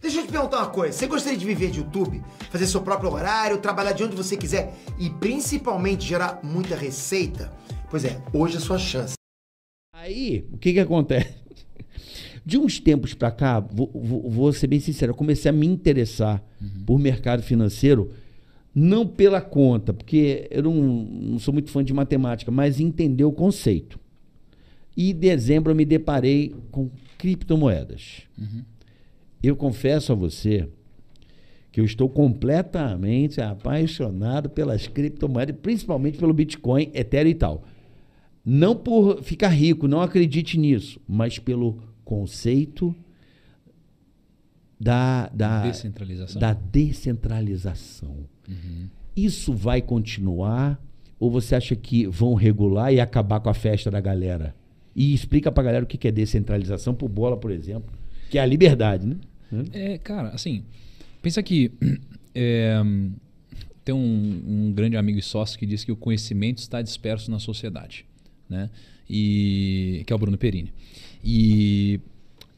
Deixa eu te perguntar uma coisa. Você gostaria de viver de YouTube? Fazer seu próprio horário, trabalhar de onde você quiser e principalmente gerar muita receita? Pois é, hoje é a sua chance. Aí, o que que acontece? De uns tempos para cá, vou, vou, vou, ser bem sincero, eu comecei a me interessar uhum. por mercado financeiro, não pela conta, porque eu não, não sou muito fã de matemática, mas entender o conceito. E em dezembro eu me deparei com criptomoedas. Uhum eu confesso a você que eu estou completamente apaixonado pelas criptomoedas, principalmente pelo Bitcoin, Ethereum e tal. Não por ficar rico, não acredite nisso, mas pelo conceito da, da descentralização. Da descentralização. Uhum. Isso vai continuar ou você acha que vão regular e acabar com a festa da galera? E explica pra galera o que é descentralização por bola, por exemplo, que é a liberdade, né? Hum? É, cara, assim, pensa que é, tem um, um, grande amigo e sócio que diz que o conhecimento está disperso na sociedade, né? E que é o Bruno Perini. E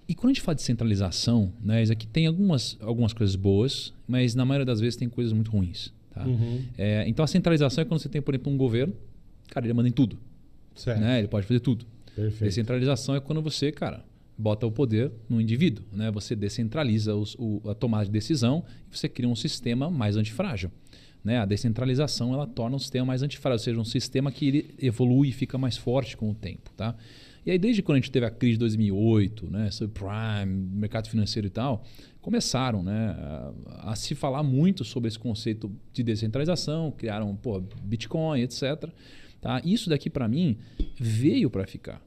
e quando a gente fala de centralização, né, isso aqui tem algumas, algumas coisas boas, mas na maioria das vezes tem coisas muito ruins. Tá? Uhum. É, então a centralização é quando você tem, por exemplo, um governo, cara, ele manda em tudo. Certo. Né? Ele pode fazer tudo. Perfeito. Decentralização é quando você, cara, bota o poder no indivíduo. Né? Você descentraliza os, o, a tomada de decisão e você cria um sistema mais antifrágil. Né? A descentralização ela torna o sistema mais antifrágil, ou seja, um sistema que ele evolui e fica mais forte com o tempo. Tá? E aí, desde quando a gente teve a crise de 2008, né, subprime, mercado financeiro e tal, começaram né, a, a, se falar muito sobre esse conceito de descentralização, criaram pô, Bitcoin, etc. Tá? Isso daqui, para mim, veio para ficar.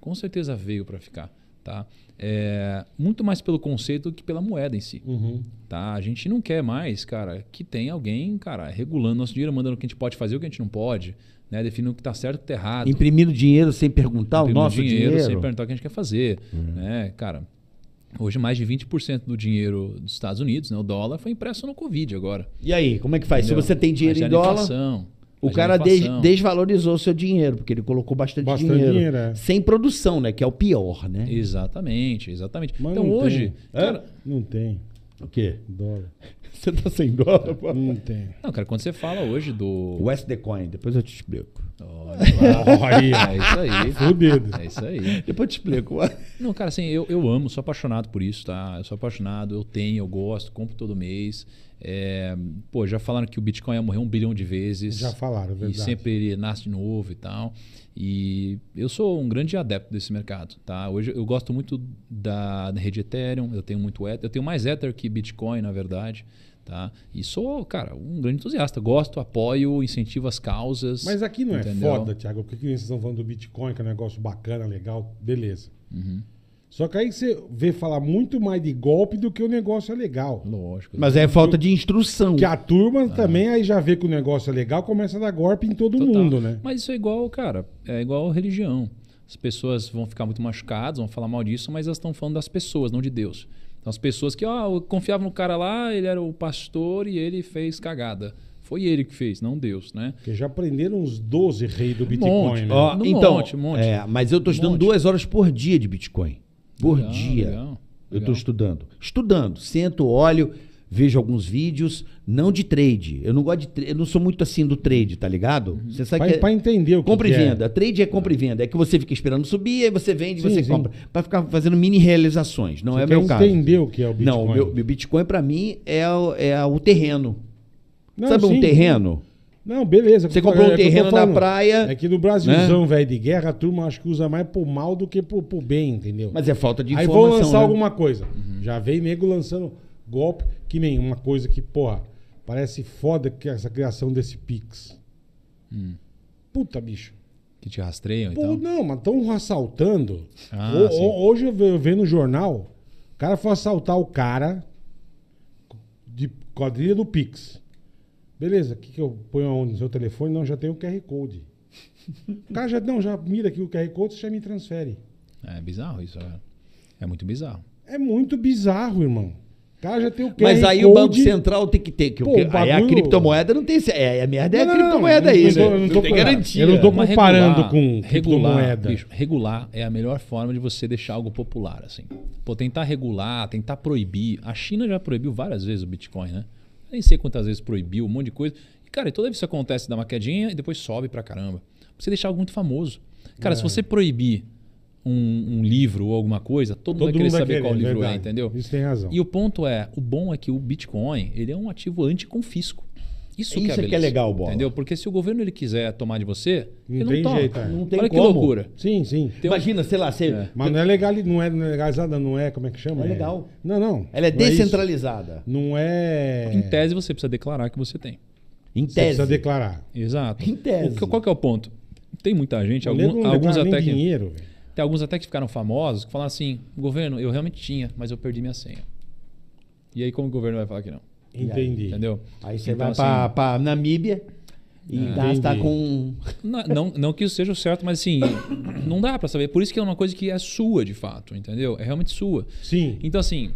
Com certeza veio para ficar. Tá? É, muito mais pelo conceito do que pela moeda em si. Uhum. Tá? A gente não quer mais, cara, que tem alguém, cara, regulando nosso dinheiro, mandando o que a gente pode fazer, o que a gente não pode, né? definindo o que está certo e o que está errado. Imprimindo dinheiro sem perguntar Imprimindo o nosso dinheiro. dinheiro. sem perguntar o que a gente quer fazer. Uhum. Né? Cara, Hoje, mais de 20% do dinheiro dos Estados Unidos, né, o dólar, foi impresso no Covid agora. E aí, como é que faz? Entendeu? Se você tem dinheiro em é dólar. Inflação. O cara des desvalorizou seu dinheiro, porque ele colocou bastante, bastante dinheiro. dinheiro é. Sem produção, né? Que é o pior, né? Exatamente, exatamente. Mas então hoje. Tem. Cara... Não tem. O quê? Dólar. Você tá sem dólar, pô? Não tem. Não, cara, quando você fala hoje do. West Coin, depois eu te explico. Oh é isso aí. Fudido. É isso aí. Depois eu te explico. Não, cara, assim, eu, eu amo, sou apaixonado por isso, tá? Eu sou apaixonado, eu tenho, eu gosto, compro todo mês. É, pô, já falaram que o Bitcoin ia morrer um bilhão de vezes. Já falaram, verdade. E sempre ele nasce de novo e tal. E eu sou um grande adepto desse mercado, tá? Hoje eu gosto muito da, da rede Ethereum, eu tenho muito Ether, eu tenho mais Ether que Bitcoin, na verdade. Tá? E sou, cara, um grande entusiasta. Gosto, apoio, incentivo as causas. Mas aqui não é entendeu? é foda, Thiago, que vocês estão falando do Bitcoin, que é um negócio bacana, legal, beleza. Uhum. Só que aí você vê falar muito mais de golpe do que o negócio é legal. Lógico. Mas é falta de instrução. Que a turma ah. também aí já vê que o negócio é legal, começa a dar golpe em todo Total. mundo, né? Mas isso é igual, cara, é igual religião. As pessoas vão ficar muito machucadas, vão falar mal disso, mas elas estão falando das pessoas, não de Deus. Então, as pessoas que, oh, ah, confiavam no cara lá, ele era o pastor e ele fez cagada. Foi ele que fez, não Deus, né? Porque já aprenderam uns 12 reis do Bitcoin, monte, né? Ó, então, monte, monte. É, mas eu estou estudando monte. duas horas por dia de Bitcoin. Por legal, dia. legal. Eu estou estudando. Estudando. Sento, olho vejo alguns vídeos, não de trade. Eu não gosto de tra... eu não sou muito assim do trade, tá ligado? Uhum. Você sabe pra, que é... pra entender o que compra que e é. venda. É. Trade é compra e é. venda, é que você fica esperando subir, aí você vende, sim, você sim. compra, para ficar fazendo mini realizações, não você é meu caso. entender o que é o Bitcoin. Não, o meu, meu Bitcoin para mim é o, é o terreno. Não, sabe sim, um terreno? Não, beleza. Você comprou é um é terreno na praia. É que no Brasilzão, né? velho, de guerra, a turma acho que usa mais pro mal do que pro, pro bem, entendeu? Mas é falta de informação. Aí vou lançar né? alguma coisa. Uhum. Já veio nego lançando golpe, que nem uma coisa que, porra, parece foda que essa criação desse Pix. Hum. Puta, bicho. Que te rastreiam Pô, então? Não, mas estão assaltando. Ah, o, hoje eu vejo no jornal, o cara foi assaltar o cara de quadrilha do Pix. Beleza, o que, que eu ponho onde? No seu telefone? Não, já tem o QR Code. o cara já, não, já mira aqui o QR Code, e já me transfere. É bizarro isso, é. É muito bizarro. É muito bizarro, irmão cara tá, já tem o QR Mas aí Code. o Banco Central tem que ter. Que Pô, o, bagulho... Aí a criptomoeda não tem. É, é, a merda é a criptomoeda não, não, aí, né? Não, tô, tem garantia. Eu não estou comparando regular, com regular, bicho, regular é a melhor forma de você deixar algo popular, assim. Pô, tentar regular, tentar proibir. A China já proibiu várias vezes o Bitcoin, né? Nem sei quantas vezes proibiu, um monte de coisa. E, cara, toda vez isso acontece, dá uma quedinha e depois sobe pra caramba. Você deixar algo muito famoso. Cara, é. se você proibir um, um, livro ou alguma coisa, todo, todo mundo vai querer mundo vai saber querer, qual livro é, verdade. é, entendeu? Isso tem razão. E o ponto é, o bom é que o Bitcoin ele é um ativo anticonfisco. Isso, é isso é que é, beleza, que é legal, Bola. Entendeu? Porque se o governo ele quiser tomar de você, não tem não jeito. É. Não tem Olha como. que loucura. Sim, sim. Tem Imagina, um... sei lá, você... É. Mas não é legal, não é legalizada, não é, como é que chama? É legal. É... Não, não. Ela é não descentralizada. Não é... Em tese você precisa declarar que você tem. Em tese. Você precisa declarar. Exato. Em tese. O, qual que é o ponto? Tem muita gente, algum, alguns até que... dinheiro, velho. Tem alguns até que ficaram famosos que falaram assim: governo, eu realmente tinha, mas eu perdi minha senha. E aí, como o governo vai falar que não? Entendi. Aí, entendeu? Aí você então, vai assim, para Namíbia e gasta é. tá com. Não, não, não, que isso seja o certo, mas assim, não dá para saber. Por isso que é uma coisa que é sua, de fato, entendeu? É realmente sua. Sim. Então, assim,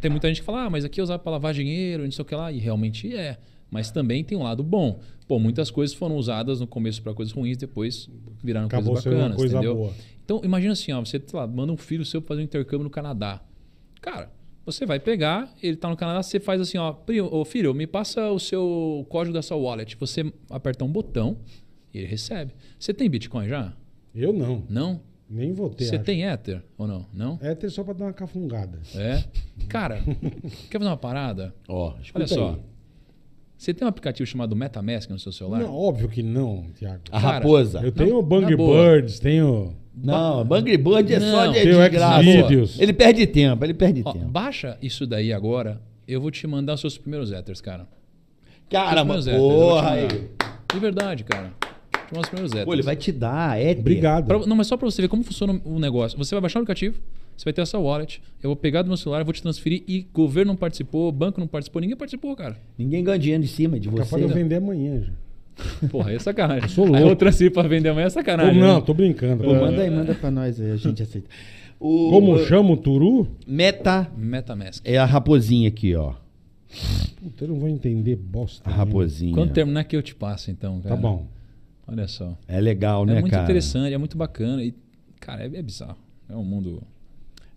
tem muita gente que fala, ah, mas aqui é usado para lavar dinheiro, não sei o que lá. E realmente é. Mas também tem um lado bom. Pô, muitas coisas foram usadas no começo para coisas ruins, depois viraram Acabou coisas bacanas, coisa entendeu? Boa. Então, imagina assim, ó, você lá, manda um filho seu fazer um intercâmbio no Canadá. Cara, você vai pegar, ele está no Canadá, você faz assim, ó, oh, filho, me passa o seu código da sua wallet. Você aperta um botão e ele recebe. Você tem Bitcoin já? Eu não. Não? Nem vou ter. Você acho. tem Ether ou não? Não? Ether só para dar uma cafungada. É? Cara, quer fazer uma parada? Ó, oh, olha só. Aí. Você tem um aplicativo chamado MetaMask no seu celular? Não, óbvio que não, Tiago. A Cara, raposa. Eu tenho o Bang Birds, tenho. Não, Bang Bird é não, só de, de graça. Ele perde tempo, ele perde Ó, tempo. Baixa isso daí agora. Eu vou te mandar os seus primeiros ethers, cara. Caramba, éteres, porra aí. De verdade, cara. Te os primeiros ethers. Pô, ele vai te dar éter. Obrigado. Pra, não, mas só pra você ver como funciona o negócio. Você vai baixar o aplicativo, você vai ter essa wallet, eu vou pegar do meu celular, vou te transferir e governo não participou, banco não participou, ninguém participou, cara. Ninguém ganha dinheiro em cima de você. Capaz de eu vender amanhã, já. Porra, aí é sacanagem. Eu sou louco. Aí eu transfiro pra vender amanhã é sacanagem. Pô, não, né? tô brincando. Pô, manda aí, manda pra nós aí, a gente aceita. O, Como chama o turu? Meta. Metamask. É a raposinha aqui, ó. Puta, eu não vou entender bosta. A raposinha. Quando terminar que eu te passo, então, tá cara. Tá bom. Olha só. É legal, é né, cara? É muito interessante, é muito bacana. E, cara, é, é bizarro. É um mundo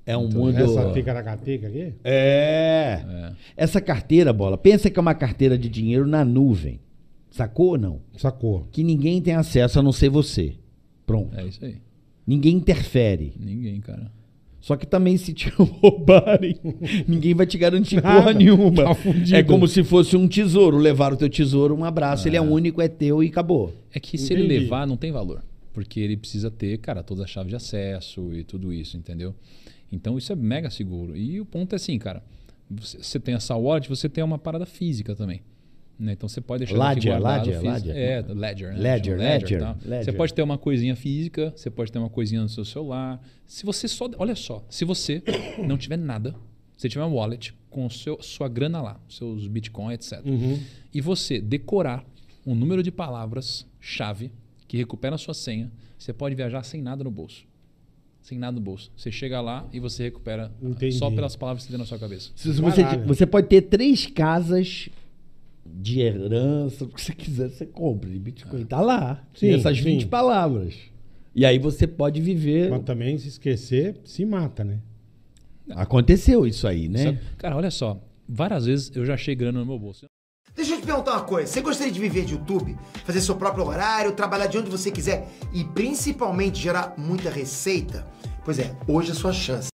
é um então, mundo. Essa ticaracateca aqui? É. é. Essa carteira, bola, pensa que é uma carteira de dinheiro na nuvem. Sacou ou não? Sacou. Que ninguém tem acesso a não ser você. Pronto. É isso aí. Ninguém interfere. Ninguém, cara. Só que também se te roubarem, ninguém vai te garantir Nada, porra nenhuma. Tá é como se fosse um tesouro. Levar o teu tesouro, um abraço, ah. ele é, é. único, é teu e acabou. É que Entendi. se ele levar, não tem valor. Porque ele precisa ter, cara, toda a chave de acesso e tudo isso, entendeu? Então isso é mega seguro. E o ponto é assim, cara. Você tem essa wallet, você tem uma parada física também. Né? Então você pode deixar ledger, ledger, ledger. É, né? ledger, né? ledger, ledger, ledger, tá? ledger, Você pode ter uma coisinha física, você pode ter uma coisinha no seu celular. Se você só, olha só, se você não tiver nada, você tiver uma wallet com seu, sua grana lá, seus bitcoins, etc. Uhum. E você decorar um número de palavras chave que recupera a sua senha, você pode viajar sem nada no bolso sem nada no bolso. Você chega lá e você recupera Entendi. só pelas palavras que tem na sua cabeça. Você, você, pode ter três casas de herança, o que você quiser, você compra. De Bitcoin está ah. lá. Sim, essas sim. 20 palavras. E aí você pode viver. Mas também, se esquecer, se mata, né? Aconteceu isso aí, né? Cara, olha só. Várias vezes eu já achei grana no meu bolso. Deixa eu te perguntar uma coisa. Você gostaria de viver de YouTube? Fazer seu próprio horário, trabalhar de onde você quiser e principalmente gerar muita receita? Pois é, hoje é a sua chance.